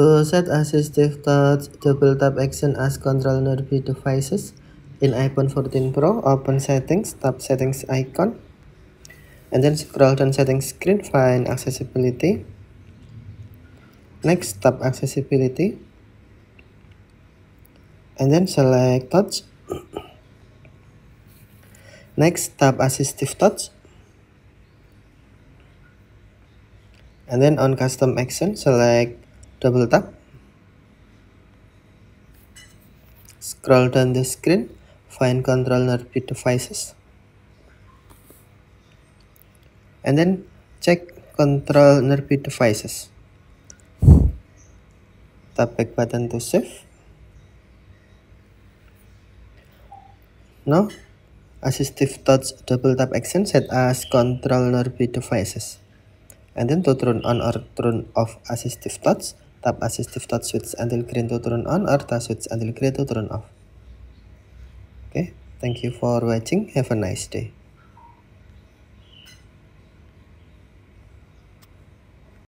To set assistive touch double tap action as control nerve devices in iPhone 14 Pro, open settings, tap settings icon, and then scroll down settings screen, find accessibility. Next, tap accessibility, and then select touch. Next, tap assistive touch. And then on custom action, select double tap scroll down the screen find control nerve devices and then check control nerve devices tap back button to save now assistive touch double tap action set as control nerve devices and then to turn on or turn off assistive touch Tap assistive touch switch until green to turn on or touch switch until green to turn off. Okay, thank you for watching. Have a nice day.